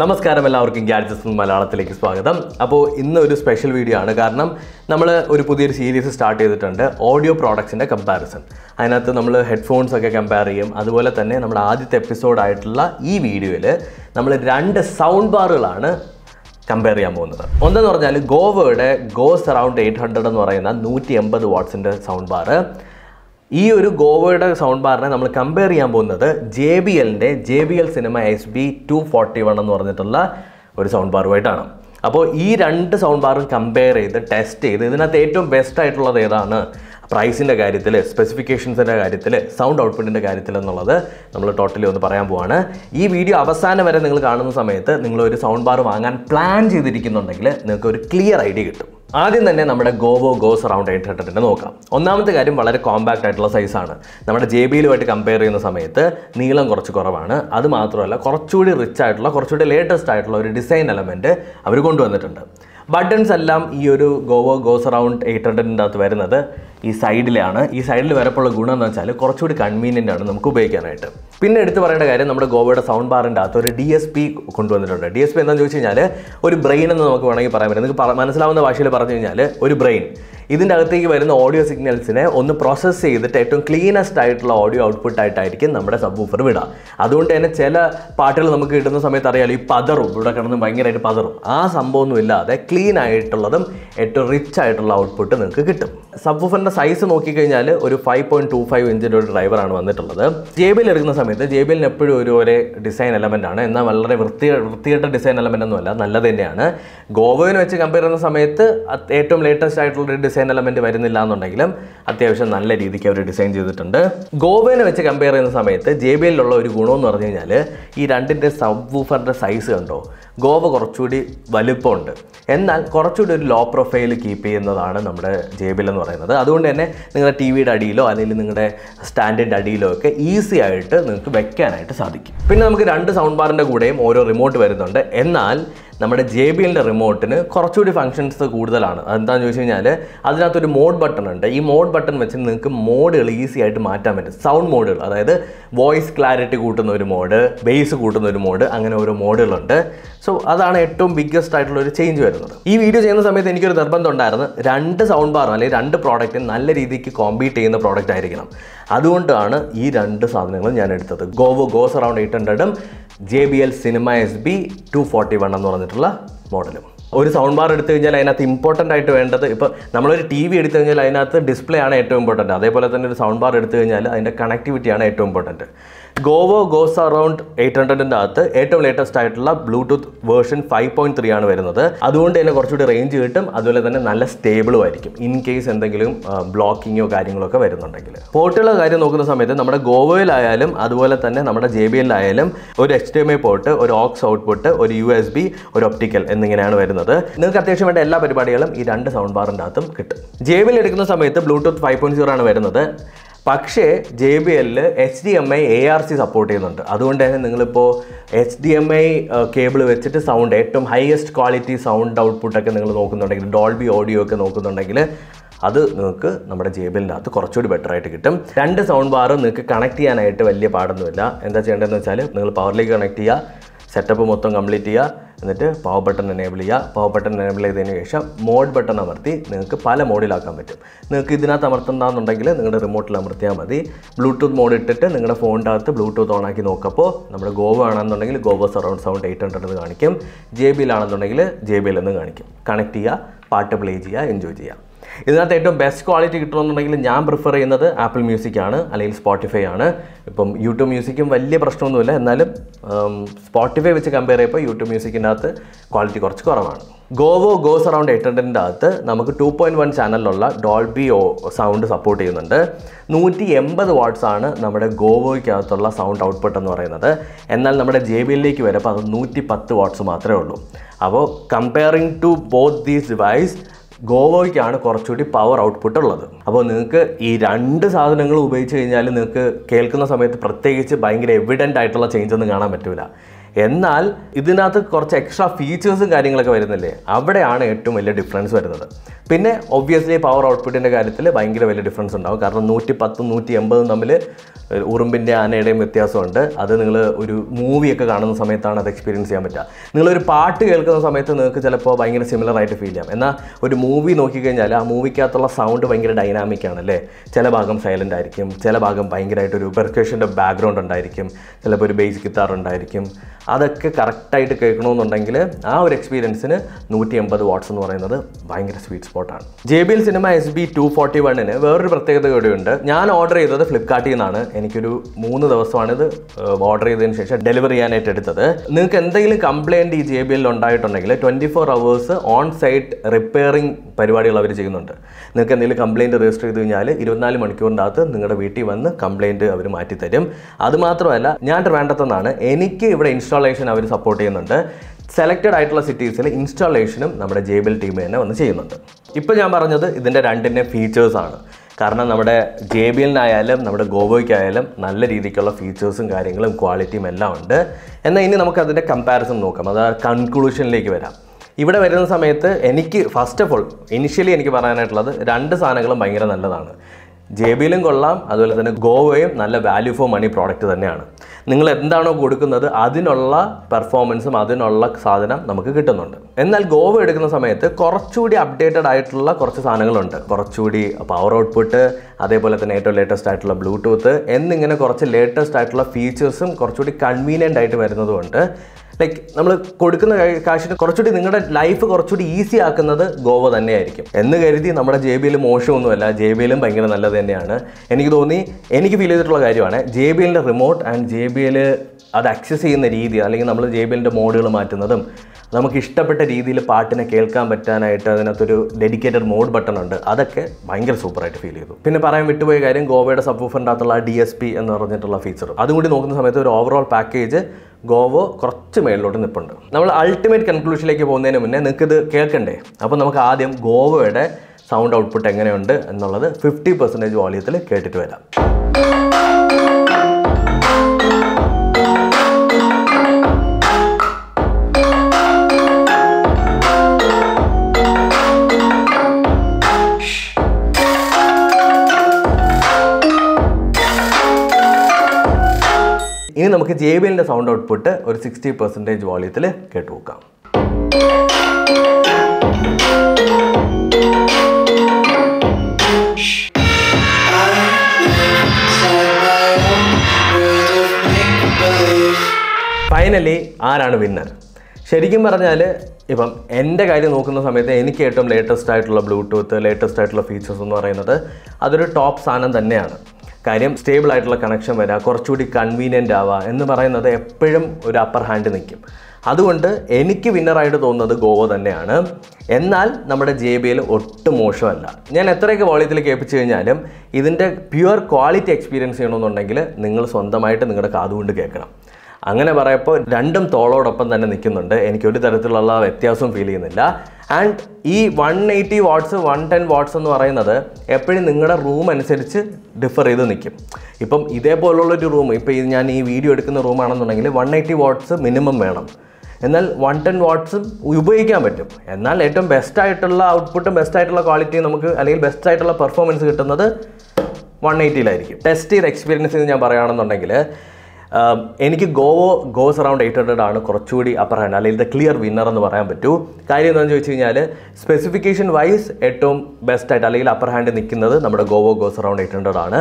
നമസ്കാരം എല്ലാവർക്കും ഗാഡ്ജറ്റ്സ് മലയാളത്തിലേക്ക് സ്വാഗതം അപ്പോൾ ഇന്ന് ഒരു സ്പെഷ്യൽ വീഡിയോ ആണ് കാരണം നമ്മൾ ഒരു പുതിയൊരു സീരീസ് സ്റ്റാർട്ട് ചെയ്തിട്ടുണ്ട് ഓഡിയോ പ്രോഡക്ട്സിൻ്റെ കമ്പാരിസൺ അതിനകത്ത് നമ്മൾ ഹെഡ്ഫോൺസ് ഒക്കെ കമ്പയർ ചെയ്യും അതുപോലെ തന്നെ നമ്മുടെ ആദ്യത്തെ എപ്പിസോഡായിട്ടുള്ള ഈ വീഡിയോയിൽ നമ്മൾ രണ്ട് സൗണ്ട് ബാറുകളാണ് കമ്പയർ ചെയ്യാൻ പോകുന്നത് ഒന്നെന്ന് പറഞ്ഞാൽ ഗോവയുടെ ഗോ സറൗണ്ട് എയ്റ്റ് ഹൺഡ്രഡ് എന്ന് പറയുന്ന നൂറ്റി എൺപത് വാട്ട്സിൻ്റെ സൗണ്ട് ബാർ ഈ ഒരു ഗോവയുടെ സൗണ്ട് ബാറിനെ നമ്മൾ കമ്പയർ ചെയ്യാൻ പോകുന്നത് ജെ ബി എല്ലിൻ്റെ J B L cinema S B two forty one എന്ന് പറഞ്ഞിട്ടുള്ള ഒരു സൗണ്ട് ബാറുമായിട്ടാണ് അപ്പോൾ ഈ രണ്ട് സൗണ്ട് ബാറും കമ്പയർ ചെയ്ത് ടെസ്റ്റ് ചെയ്ത് ഇതിനകത്ത് ഏറ്റവും ബെസ്റ്റ് ആയിട്ടുള്ളത് ഏതാണ് പ്രൈസിൻ്റെ കാര്യത്തിൽ സ്പെസിഫിക്കേഷൻസിൻ്റെ കാര്യത്തിൽ സൗണ്ട് ഔട്ട്പുട്ടിൻ്റെ കാര്യത്തിൽ എന്നുള്ളത് നമ്മൾ ടോട്ടലി ഒന്ന് പറയാൻ പോവാണ് ഈ വീഡിയോ അവസാനം വരെ നിങ്ങൾ കാണുന്ന സമയത്ത് നിങ്ങൾ ഒരു സൗണ്ട് ബാർ വാങ്ങാൻ പ്ലാൻ ചെയ്തിരിക്കുന്നുണ്ടെങ്കിൽ നിങ്ങൾക്ക് ഒരു ക്ലിയർ ഐഡിയ കിട്ടും ആദ്യം തന്നെ നമ്മുടെ ഗോവോ ഗോ സറൗണ്ട് എയ്റ്റ് ഹൺഡ്രഡിൻ്റെ നോക്കാം ഒന്നാമത്തെ കാര്യം വളരെ കോമ്പാക്റ്റ് ആയിട്ടുള്ള സൈസാണ് നമ്മുടെ ജെ ബിയിലുമായിട്ട് കമ്പയർ ചെയ്യുന്ന സമയത്ത് നീളം കുറച്ച് കുറവാണ് അത് മാത്രമല്ല കുറച്ചുകൂടി റിച്ച് ആയിട്ടുള്ള കുറച്ചുകൂടി ലേറ്റസ്റ്റ് ആയിട്ടുള്ള ഒരു ഡിസൈൻ എലമെൻറ്റ് അവർ കൊണ്ടുവന്നിട്ടുണ്ട് ബട്ടൺസ് എല്ലാം ഈ ഒരു ഗോവോ ഗോസ് റൗണ്ട് എയ്റ്റ് ഹൺഡ്രഡിൻ്റെ അകത്ത് വരുന്നത് ഈ സൈഡിലാണ് ഈ സൈഡിൽ വരപ്പുള്ള ഗുണം എന്ന് വെച്ചാൽ കുറച്ചുകൂടി കൺവീനിയൻ്റ് ആണ് നമുക്ക് ഉപയോഗിക്കാനായിട്ട് പിന്നെ എടുത്തു പറയേണ്ട കാര്യം നമ്മുടെ ഗോവയുടെ സൗണ്ട് ബാറിൻ്റെ അകത്ത് ഒരു ഡി എസ് പി കൊണ്ടുവന്നിട്ടുണ്ട് ഡി എസ് പി എന്താണെന്ന് ചോദിച്ചു കഴിഞ്ഞാൽ ഒരു ബ്രെയിൻ എന്ന് നമുക്ക് വേണമെങ്കിൽ പറയാൻ പറ്റും നിങ്ങൾക്ക് മനസ്സിലാവുന്ന ഭാഷയിൽ പറഞ്ഞു കഴിഞ്ഞാൽ ഒരു ബ്രെയിൻ ഇതിൻ്റെ അകത്തേക്ക് വരുന്ന ഓഡിയോ സിഗ്നൽസിനെ ഒന്ന് പ്രോസസ്സ് ചെയ്തിട്ട് ഏറ്റവും ക്ലീനസ്റ്റ് ആയിട്ടുള്ള ഓഡിയോ ഔട്ട്പുട്ട് ആയിട്ടായിരിക്കും നമ്മുടെ സബ് ഊഫർ വിടുക അതുകൊണ്ട് തന്നെ ചില പാട്ടുകൾ നമുക്ക് കിട്ടുന്ന സമയത്ത് അറിയാലോ ഈ പതറും ഇവിടെ കിടന്ന് ഭയങ്കരമായിട്ട് പതറും ആ സംഭവമൊന്നും ഇല്ലാതെ ക്ലീൻ ആയിട്ടുള്ളതും ഏറ്റവും റിച്ച് ആയിട്ടുള്ള ഔട്ട്പുട്ട് നിങ്ങൾക്ക് കിട്ടും സബ് ഡ്രൈവറിൻ്റെ സൈസ് നോക്കിക്കഴിഞ്ഞാൽ ഒരു ഫൈവ് പോയിന്റ് ടു ഫൈവ് ഇഞ്ചിൻ്റെ ഒരു ഡ്രൈവറാണ് വന്നിട്ടുള്ളത് ജെ ബിയിൽ എടുക്കുന്ന സമയത്ത് ജെ ബിയിൽ എപ്പോഴും ഒരു ഒരേ ഡിസൈൻ എലമെൻ്റ് ആണ് എന്നാൽ വളരെ വൃത്തി വൃത്തികെട്ട ഡിസൈൻ എലമെൻ്റ് ഒന്നുമല്ല നല്ലത് തന്നെയാണ് ഗോവയിൽ വെച്ച് കമ്പയർ ചെയ്യുന്ന സമയത്ത് ഏറ്റവും ലേറ്റസ്റ്റ് ആയിട്ടുള്ള ഒരു ഡിസൈൻ എലമെൻറ്റ് വരുന്നില്ല എന്നുണ്ടെങ്കിലും അത്യാവശ്യം നല്ല രീതിക്ക് അവർ ഡിസൈൻ ചെയ്തിട്ടുണ്ട് ഗോവയിൽ വെച്ച് കമ്പയർ ചെയ്യുന്ന സമയത്ത് ജെ ബിയിലുള്ള ഒരു ഗുണമെന്ന് പറഞ്ഞു കഴിഞ്ഞാൽ ഈ രണ്ടിൻ്റെ സബ് വൂഫറിൻ്റെ സൈസ് കണ്ടോ ഗോവ കുറച്ചുകൂടി വലുപ്പമുണ്ട് എന്നാൽ കുറച്ചുകൂടി ഒരു ലോ പ്രൊഫൈൽ കീപ്പ് ചെയ്യുന്നതാണ് നമ്മുടെ ജെ എന്ന് പറയുന്നത് അതുകൊണ്ട് അതുകൊണ്ട് തന്നെ നിങ്ങളുടെ ടി വിയുടെ അടിയിലോ അല്ലെങ്കിൽ നിങ്ങളുടെ സ്റ്റാൻഡിൻ്റെ അടിയിലോ ഒക്കെ ഈസി ആയിട്ട് നിങ്ങൾക്ക് വെക്കാനായിട്ട് സാധിക്കും പിന്നെ നമുക്ക് രണ്ട് സൗണ്ട് ബാറിൻ്റെ കൂടെയും ഓരോ റിമോട്ട് വരുന്നുണ്ട് എന്നാൽ നമ്മുടെ ജെ ബി എല്ലിൻ്റെ റിമോട്ടിന് കുറച്ചുകൂടി ഫങ്ഷൻസ് കൂടുതലാണ് അതെന്താണെന്ന് ചോദിച്ചു കഴിഞ്ഞാൽ അതിനകത്തൊരു മോഡ് ബട്ടൺ ഉണ്ട് ഈ മോഡ് ബട്ടൺ വെച്ച് നിങ്ങൾക്ക് മോഡുകൾ ഈസി ആയിട്ട് മാറ്റാൻ പറ്റും സൗണ്ട് മോഡുകൾ അതായത് വോയിസ് ക്ലാരിറ്റി കൂട്ടുന്ന ഒരു മോഡ് ബേസ് കൂട്ടുന്ന ഒരു മോഡ് അങ്ങനെ ഓരോ മോഡുകളുണ്ട് സോ അതാണ് ഏറ്റവും ബിഗ്ഗസ്റ്റ് ആയിട്ടുള്ള ഒരു ചേഞ്ച് വരുന്നത് ഈ വീഡിയോ ചെയ്യുന്ന സമയത്ത് എനിക്കൊരു നിർബന്ധം ഉണ്ടായിരുന്നു രണ്ട് സൗണ്ട് ബാറും അല്ലെങ്കിൽ രണ്ട് പ്രോഡക്റ്റും നല്ല രീതിക്ക് കോമ്പീറ്റ് ചെയ്യുന്ന പ്രോഡക്റ്റ് ആയിരിക്കണം അതുകൊണ്ടാണ് ഈ രണ്ട് സാധനങ്ങളും ഞാൻ എടുത്തത് ഗോവോ ഗോസ് അറൗണ്ട് എയ്റ്റ് ഹൺഡ്രഡും J B L cinema S B two forty one എന്ന് പറഞ്ഞിട്ടുള്ള മോഡലും ഒരു സൗണ്ട് ബാർ എടുത്തു കഴിഞ്ഞാൽ അതിനകത്ത് ഇമ്പോർട്ടൻ്റ് ആയിട്ട് വേണ്ടത് ഇപ്പോൾ നമ്മളൊരു ടി വി എടുത്തു കഴിഞ്ഞാൽ അതിനകത്ത് ഡിസ്പ്ലേ ആണ് ഏറ്റവും ഇമ്പോർട്ടൻറ്റ് അതേപോലെ തന്നെ ഒരു സൗണ്ട് ബാർ എടുത്തു കഴിഞ്ഞാൽ അതിൻ്റെ കണക്ടിവിറ്റിയാണ് ഏറ്റവും important Govo go surround eight ഹൺഡ്രഡിൻ്റെ അകത്ത് ഏറ്റവും ലേറ്റസ്റ്റ് ആയിട്ടുള്ള Bluetooth version five point three ആണ് വരുന്നത് അതുകൊണ്ട് തന്നെ കുറച്ചുകൂടി റേഞ്ച് കിട്ടും അതുപോലെ തന്നെ നല്ല സ്റ്റേബിളും ആയിരിക്കും ഇൻ കേസ് എന്തെങ്കിലും ബ്ലോക്കിങ്ങോ കാര്യങ്ങളൊക്കെ വരുന്നുണ്ടെങ്കിൽ പോർട്ടുകളുടെ കാര്യം നോക്കുന്ന സമയത്ത് നമ്മുടെ ഗോവയിലായാലും അതുപോലെ തന്നെ നമ്മുടെ ജെ ബി എല്ലായാലും ഒരു H D M I port ഒരു ഓക്സ് ഔട്ട്പുട്ട് ഒരു യു എസ് ബി ഒരു ഒപ്റ്റിക്കൽ എന്നിങ്ങനെയാണ് വരുന്നത് നിങ്ങൾക്ക് അത്യാവശ്യം വേണ്ട എല്ലാ പരിപാടികളും ഈ രണ്ട് സൗണ്ട് ബാറിൻ്റെ അകത്തും കിട്ടും ജെ എടുക്കുന്ന സമയത്ത് ബ്ലൂടൂത്ത് ഫൈവ് പോയിന്റ് സീറോ ആണ് വരുന്നത് പക്ഷേ ജെ ബി എല്ലിൽ H D M I A R C support ചെയ്യുന്നുണ്ട് അതുകൊണ്ട് തന്നെ നിങ്ങളിപ്പോൾ H D M I cable വെച്ചിട്ട് സൗണ്ട് ഏറ്റവും ഹയസ്റ്റ് ക്വാളിറ്റി സൗണ്ട് ഔട്ട്പുട്ടൊക്കെ നിങ്ങൾ നോക്കുന്നുണ്ടെങ്കിൽ ഡോൾബി ഓഡിയോ ഒക്കെ നോക്കുന്നുണ്ടെങ്കിൽ അത് നിങ്ങൾക്ക് നമ്മുടെ ജേബിലിനകത്ത് കുറച്ചുകൂടി ബെറ്റർ ആയിട്ട് കിട്ടും രണ്ട് സൗണ്ട് ബാറും നിങ്ങൾക്ക് കണക്ട് ചെയ്യാനായിട്ട് വലിയ പാടൊന്നുമില്ല എന്താ ചെയ്യേണ്ടതെന്ന് വെച്ചാൽ നിങ്ങൾ പവറിലേക്ക് കണക്ട് ചെയ്യുക സെറ്റപ്പ് മൊത്തം കംപ്ലീറ്റ് ചെയ്യുക എന്നിട്ട് പവർ ബട്ടൺ എനേബിൾ ചെയ്യുക പവർ ബട്ടൺ എനേബിൾ ചെയ്തതിന് ശേഷം മോഡ് ബട്ടൺ അമർത്തി നിങ്ങൾക്ക് പല മോഡിലാക്കാൻ പറ്റും നിങ്ങൾക്ക് ഇതിനകത്ത് അമർത്തുന്നതെന്നുണ്ടെങ്കിൽ നിങ്ങളുടെ റിമോട്ടിൽ അമർത്തിയാൽ മതി ബ്ലൂടൂത്ത് മോഡ് ഇട്ടിട്ട് നിങ്ങളുടെ ഫോണിൻ്റെ അകത്ത് ബ്ലൂടൂത്ത് ഓൺ ആക്കി നോക്കപ്പോൾ നമ്മുടെ ഗോവ ആണെന്നുണ്ടെങ്കിൽ Govo surround sound eight hundred എന്ന് കാണിക്കും ജെ ബിയിലാണെന്നുണ്ടെങ്കിൽ ജെ ബിയിൽ എന്ന് കാണിക്കും കണക്ട് ചെയ്യുക പാട്ട് പ്ലേ ചെയ്യുക എൻജോയ് ചെയ്യുക ഇതിനകത്ത് ഏറ്റവും ബെസ്റ്റ് ക്വാളിറ്റി കിട്ടണമെന്നുണ്ടെങ്കിൽ ഞാൻ പ്രിഫർ ചെയ്യുന്നത് ആപ്പിൾ മ്യൂസിക് ആണ് അല്ലെങ്കിൽ സ്പോട്ടിഫൈ ആണ് ഇപ്പം യൂട്യൂബ് മ്യൂസിക്കും വലിയ പ്രശ്നമൊന്നുമില്ല എന്നാലും സ്പോട്ടിഫൈ വെച്ച് കമ്പയർ ചെയ്യുമ്പോൾ യൂട്യൂബ് മ്യൂസിക്കിൻ്റെ അകത്ത് ക്വാളിറ്റി കുറച്ച് കുറവാണ് ഗോവോ ഗോസ് അറൗണ്ട് എയ്റ്റ് ഹൺഡ്രഡിൻ്റെ അകത്ത് നമുക്ക് ടു പോയിൻറ്റ് വൺ ചാനലിലുള്ള ഡോൾബി ഓ സൗണ്ട് സപ്പോർട്ട് ചെയ്യുന്നുണ്ട് നൂറ്റി എൺപത് വാട്ട്സാണ് നമ്മുടെ ഗോവോയ്ക്കകത്തുള്ള സൗണ്ട് ഔട്ട്പുട്ട് എന്ന് പറയുന്നത് എന്നാൽ നമ്മുടെ ജെ ബി എല്ലിലേക്ക് വരുമ്പോൾ അത് നൂറ്റി പത്ത് വാട്ട്സ് മാത്രമേ ഉള്ളൂ അപ്പോൾ comparing to both these device ഗോവയ്ക്കാണ് കുറച്ചുകൂടി പവർ ഔട്ട്പുട്ട് ഉള്ളത് അപ്പോൾ നിങ്ങൾക്ക് ഈ രണ്ട് സാധനങ്ങൾ ഉപയോഗിച്ച് കഴിഞ്ഞാൽ നിങ്ങൾക്ക് കേൾക്കുന്ന സമയത്ത് പ്രത്യേകിച്ച് ഭയങ്കര എവിഡൻ്റ് ആയിട്ടുള്ള ചേഞ്ച് ഒന്നും കാണാൻ പറ്റില്ല എന്നാൽ ഇതിനകത്ത് കുറച്ച് എക്സ്ട്രാ ഫീച്ചേഴ്സും കാര്യങ്ങളൊക്കെ വരുന്നില്ലേ അവിടെയാണ് ഏറ്റവും വലിയ ഡിഫറൻസ് വരുന്നത് പിന്നെ ഒബ്വിയസ്ലി പവർ ഔട്ട്പുട്ടിൻ്റെ കാര്യത്തിൽ ഭയങ്കര വലിയ ഡിഫറൻസ് ഉണ്ടാവും കാരണം നൂറ്റി പത്തും നൂറ്റി എൺപതും തമ്മിൽ ഉറുമ്പിൻ്റെ ആനയുടെയും വ്യത്യാസമുണ്ട് അത് നിങ്ങൾ ഒരു മൂവിയൊക്കെ കാണുന്ന സമയത്താണ് അത് എക്സ്പീരിയൻസ് ചെയ്യാൻ പറ്റുക നിങ്ങളൊരു പാട്ട് കേൾക്കുന്ന സമയത്ത് നിങ്ങൾക്ക് ചിലപ്പോൾ ഭയങ്കര സിമിലർ ആയിട്ട് ഫീൽ ചെയ്യാം എന്നാൽ ഒരു മൂവി നോക്കിക്കഴിഞ്ഞാൽ ആ മൂവിക്കകത്തുള്ള സൗണ്ട് ഭയങ്കര ഡൈനാമിക് ആണല്ലേ ചില ഭാഗം സൈലൻ്റ് ആയിരിക്കും ചില ഭാഗം ഭയങ്കരമായിട്ടൊരു പെർക്കേഷൻ്റെ ബാക്ക്ഗ്രൗണ്ട് ഉണ്ടായിരിക്കും ചിലപ്പോൾ ഒരു ബേസ് ഗിത്താർ ഉണ്ടായിരിക്കും അതൊക്കെ കറക്റ്റായിട്ട് കേൾക്കണമെന്നുണ്ടെങ്കിൽ ആ ഒരു എക്സ്പീരിയൻസിന് നൂറ്റി എൺപത് വാട്ട്സ് എന്ന് പറയുന്നത് ഭയങ്കര സ്വീറ്റ് സ്പോട്ട് സ്പോട്ടാണ് J B L cinema S B two forty വണ്ണിന് വേറൊരു പ്രത്യേകത കൂടിയുണ്ട് ഞാൻ ഓർഡർ ചെയ്തത് ഫ്ലിപ്കാർട്ടിൽ നിന്നാണ് എനിക്കൊരു മൂന്ന് ദിവസമാണ് ഇത് ഓർഡർ ചെയ്തതിന് ശേഷം ഡെലിവറി ചെയ്യാനായിട്ട് എടുത്തത് നിങ്ങൾക്ക് എന്തെങ്കിലും കംപ്ലയിൻറ്റ് ഈ ജെ ബി എല്ലിൽ ഉണ്ടായിട്ടുണ്ടെങ്കിൽ twenty four hours on site repairing പരിപാടികൾ അവർ ചെയ്യുന്നുണ്ട് നിങ്ങൾക്ക് എന്തെങ്കിലും കംപ്ലയിൻറ്റ് രജിസ്റ്റർ ചെയ്ത് കഴിഞ്ഞാൽ ഇരുപത്തിനാല് മണിക്കൂറിനകത്ത് നിങ്ങളുടെ വീട്ടിൽ വന്ന് കംപ്ലയിൻറ്റ് അവർ മാറ്റിത്തരും അതുമാത്രമല്ല ഞാൻ വേണ്ടതെന്നാണ് എനിക്ക് ഇവിടെ ഇൻസ്റ്റാളേഷൻ അവർ സപ്പോർട്ട് ചെയ്യുന്നുണ്ട് സെലക്റ്റഡ് ആയിട്ടുള്ള സിറ്റീസിൽ ഇൻസ്റ്റാളേഷനും നമ്മുടെ ജേബിൾ ടീം തന്നെ വന്ന് ചെയ്യുന്നുണ്ട് ഇപ്പോൾ ഞാൻ പറഞ്ഞത് ഇതിൻ്റെ രണ്ടിൻ്റെ ഫീച്ചേഴ്സാണ് കാരണം നമ്മുടെ ജെ ബി എല്ലിനായാലും നമ്മുടെ ഗോവയ്ക്കായാലും നല്ല രീതിക്കുള്ള ഫീച്ചേഴ്സും കാര്യങ്ങളും ക്വാളിറ്റിയും എല്ലാം ഉണ്ട് എന്നാൽ ഇനി നമുക്ക് അതിൻ്റെ കമ്പാരിസൺ നോക്കാം അത് കൺക്ലൂഷനിലേക്ക് വരാം ഇവിടെ വരുന്ന സമയത്ത് എനിക്ക് ഫസ്റ്റ് ഓഫ് ഓൾ ഇനിഷ്യലി എനിക്ക് പറയാനായിട്ടുള്ളത് രണ്ട് സാധനങ്ങളും ഭയങ്കര നല്ലതാണ് ജെ ബിയിലും കൊള്ളാം അതുപോലെ തന്നെ ഗോവയും നല്ല വാല്യൂ ഫോർ മണി പ്രോഡക്റ്റ് തന്നെയാണ് നിങ്ങൾ എന്താണോ കൊടുക്കുന്നത് അതിനുള്ള പെർഫോമൻസും അതിനുള്ള സാധനം നമുക്ക് കിട്ടുന്നുണ്ട് എന്നാൽ ഗോവ എടുക്കുന്ന സമയത്ത് കുറച്ചുകൂടി അപ്ഡേറ്റഡ് ആയിട്ടുള്ള കുറച്ച് സാധനങ്ങളുണ്ട് കുറച്ചുകൂടി പവർ ഔട്ട്പുട്ട് അതേപോലെ തന്നെ ഏറ്റവും ലേറ്റസ്റ്റ് ആയിട്ടുള്ള ബ്ലൂടൂത്ത് എന്നിങ്ങനെ കുറച്ച് ലേറ്റസ്റ്റ് ആയിട്ടുള്ള ഫീച്ചേഴ്സും കുറച്ചുകൂടി കൺവീനിയൻ്റ് ആയിട്ട് വരുന്നതുകൊണ്ട് ലൈക്ക് നമ്മൾ കൊടുക്കുന്ന കാശിന് കുറച്ചുകൂടി നിങ്ങളുടെ ലൈഫ് കുറച്ചുകൂടി ഈസി ആക്കുന്നത് ഗോവ തന്നെയായിരിക്കും എന്ന് കരുതി നമ്മുടെ ജെ ബി എൽ മോശമൊന്നുമല്ല ജെ ബി എല്ലും ഭയങ്കര നല്ലത് തന്നെയാണ് എനിക്ക് തോന്നി എനിക്ക് ഫീൽ ചെയ്തിട്ടുള്ള കാര്യമാണ് ജെ ബി എല്ലിൻ്റെ remote and J B L അത് ആക്സസ് ചെയ്യുന്ന രീതി അല്ലെങ്കിൽ നമ്മൾ ജെ ബി എല്ലിൻ്റെ മോഡുകൾ മാറ്റുന്നതും നമുക്ക് ഇഷ്ടപ്പെട്ട രീതിയിൽ പാട്ടിനെ കേൾക്കാൻ പറ്റാനായിട്ട് അതിനകത്തൊരു ഡെഡിക്കേറ്റഡ് മോഡ് ബട്ടൺ ഉണ്ട് അതൊക്കെ ഭയങ്കര സൂപ്പറായിട്ട് ഫീൽ ചെയ്തു പിന്നെ പറയാൻ വിട്ടുപോയ കാര്യം ഗോവയുടെ സബ്വൂഫറിൻ്റെ അകത്തുള്ള ഡി എസ് പി എന്ന് പറഞ്ഞിട്ടുള്ള ഫീച്ചർ അതും കൂടി നോക്കുന്ന സമയത്ത് ഒരു ഓവറോൾ പാക്കേജ് ഗോവ് കുറച്ച് മേളിലോട്ട് നിൽപ്പുണ്ട് നമ്മൾ അൾട്ടിമേറ്റ് കൺക്ലൂഷനിലേക്ക് പോകുന്നതിന് മുന്നേ നിങ്ങൾക്ക് ഇത് കേൾക്കണ്ടേ അപ്പോൾ നമുക്ക് ആദ്യം ഗോവയുടെ സൗണ്ട് ഔട്ട്പുട്ട് എങ്ങനെയുണ്ട് എന്നുള്ളത് ഫിഫ്റ്റി പെർസെൻറ്റേജ് വോളിയത്തിൽ കേട്ടിട്ട് വരാം നമുക്ക് ജെ ബി എല്ലിൻ്റെ സൗണ്ട് ഔട്ട്പുട്ട് ഒരു സിക്സ്റ്റി പെർസെൻറ്റേജ് വോളിയത്തിൽ നോക്കാം ഫൈനലി ആരാണ് വിന്നർ ശരിക്കും പറഞ്ഞാൽ ഇപ്പം എൻ്റെ കാര്യം നോക്കുന്ന സമയത്ത് എനിക്ക് ഏറ്റവും ലേറ്റസ്റ്റ് ആയിട്ടുള്ള ബ്ലൂടൂത്ത് ലേറ്റസ്റ്റ് ആയിട്ടുള്ള ഫീച്ചേഴ്സ് എന്ന് പറയുന്നത് അതൊരു ടോപ്പ് സാധനം തന്നെയാണ് കാര്യം സ്റ്റേബിൾ ആയിട്ടുള്ള കണക്ഷൻ വരാം കുറച്ചുകൂടി കൺവീനിയൻ്റ് ആവുക എന്ന് പറയുന്നത് എപ്പോഴും ഒരു അപ്പർ ഹാൻഡ് നിൽക്കും അതുകൊണ്ട് എനിക്ക് വിന്നറായിട്ട് തോന്നുന്നത് ഗോവ തന്നെയാണ് എന്നാൽ നമ്മുടെ ജെ ബി എൽ ഒട്ടും മോശമല്ല ഞാൻ എത്രയൊക്കെ വോളിയത്തിൽ കേൾപ്പിച്ചു കഴിഞ്ഞാലും ഇതിൻ്റെ പ്യുവർ ക്വാളിറ്റി എക്സ്പീരിയൻസ് ചെയ്യണമെന്നുണ്ടെങ്കിൽ നിങ്ങൾ സ്വന്തമായിട്ട് നിങ്ങളുടെ കാതുകൊണ്ട് കേൾക്കണം അങ്ങനെ പറയപ്പോൾ രണ്ടും തോളോടൊപ്പം തന്നെ നിൽക്കുന്നുണ്ട് എനിക്ക് ഒരു തരത്തിലുള്ള വ്യത്യാസവും ഫീൽ ചെയ്യുന്നില്ല ആൻഡ് ഈ one eighty watts one ten watts എന്ന് പറയുന്നത് എപ്പോഴും നിങ്ങളുടെ റൂം അനുസരിച്ച് ഡിഫർ ചെയ്ത് നിൽക്കും ഇപ്പം ഇതേപോലുള്ളൊരു റൂം ഇപ്പോൾ ഞാൻ ഈ വീഡിയോ എടുക്കുന്ന റൂമാണെന്നുണ്ടെങ്കിൽ വൺ എയ്റ്റി വാട്ട്സ് മിനിമം വേണം എന്നാൽ വൺ ടെൻ വാട്ട്സും ഉപയോഗിക്കാൻ പറ്റും എന്നാൽ ഏറ്റവും ബെസ്റ്റ് ആയിട്ടുള്ള ഔട്ട്പുട്ടും ബെസ്റ്റ് ആയിട്ടുള്ള ക്വാളിറ്റിയും നമുക്ക് അല്ലെങ്കിൽ ബെസ്റ്റ് ആയിട്ടുള്ള പെർഫോമൻസ് കിട്ടുന്നത് വൺ എയ്റ്റിയിലായിരിക്കും ടെസ്റ്റ് ചെയ്ത് എക്സ്പീരിയൻസ് ചെയ്ത് ഞാൻ പറയുകയാണെന്നുണ്ടെങ്കിൽ എനിക്ക് Govo go surround eight hundred ആണ് കുറച്ചുകൂടി അപ്പർ ഹാൻഡ് അല്ലെങ്കിൽ ദ ക്ലിയർ വിന്നർ എന്ന് പറയാൻ പറ്റൂ കാര്യം എന്താണെന്ന് ചോദിച്ചു കഴിഞ്ഞാൽ സ്പെസിഫിക്കേഷൻ വൈസ് ഏറ്റവും ബെസ്റ്റായിട്ട് അല്ലെങ്കിൽ അപ്പർ ഹാൻഡ് നിൽക്കുന്നത് നമ്മുടെ Govo go surround eight hundred ആണ്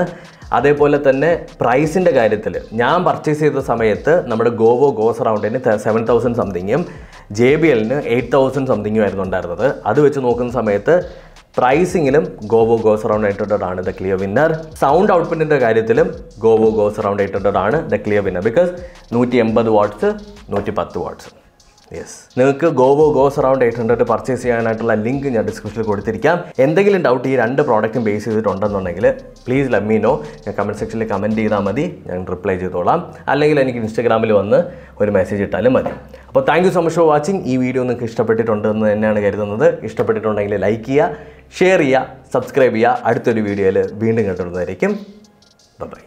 അതേപോലെ തന്നെ പ്രൈസിൻ്റെ കാര്യത്തിൽ ഞാൻ പർച്ചേസ് ചെയ്ത സമയത്ത് നമ്മുടെ ഗോവോ ഗോസ് അറൗണ്ടിന് സെവൻ തൗസൻഡ് സംതിങ്ങും ജെ ബി എല്ലിന് എയ്റ്റ് തൗസൻഡ് സംതിങ്ങും ആയിരുന്നു ഉണ്ടായിരുന്നത് അത് വെച്ച് നോക്കുന്ന സമയത്ത് പ്രൈസിങ്ങിലും Govo go surround eight hundred ആണ് ദ ക്ലിയർ വിന്നർ സൗണ്ട് ഔട്ട്പുട്ടിൻ്റെ കാര്യത്തിലും Govo go surround eight hundred ആണ് ദ ക്ലിയർ വിന്നർ ബിക്കോസ് നൂറ്റി എൺപത് വാട്ട്സ് നൂറ്റി പത്ത് വാട്ട്സ് യെസ് നിങ്ങൾക്ക് Govo go surround eight hundred purchase ചെയ്യാനായിട്ടുള്ള ലിങ്ക് ഞാൻ ഡിസ്ക്രിപ്ഷനിൽ കൊടുത്തിരിക്കാം എന്തെങ്കിലും ഡൗട്ട് ഈ രണ്ട് പ്രോഡക്റ്റും base ചെയ്തിട്ടുണ്ടെന്നുണ്ടെങ്കിൽ please let me know ഞാൻ കമൻറ്റ് സെക്ഷനിൽ കമൻറ്റ് ചെയ്താൽ മതി ഞാൻ റിപ്ലൈ ചെയ്തോളാം അല്ലെങ്കിൽ എനിക്ക് ഇൻസ്റ്റാഗ്രാമിൽ വന്ന് ഒരു മെസ്സേജ് ഇട്ടാലും മതി അപ്പോൾ thank you so much for watching ഈ വീഡിയോ നിങ്ങൾക്ക് ഇഷ്ടപ്പെട്ടിട്ടുണ്ടെന്ന് തന്നെയാണ് കരുതുന്നത് ഇഷ്ടപ്പെട്ടിട്ടുണ്ടെങ്കിൽ ലൈക്ക് ചെയ്യുക ഷെയർ ചെയ്യുക സബ്സ്ക്രൈബ് ചെയ്യുക അടുത്തൊരു വീഡിയോയിൽ വീണ്ടും കണ്ടുകൊണ്ടതായിരിക്കും ബൈ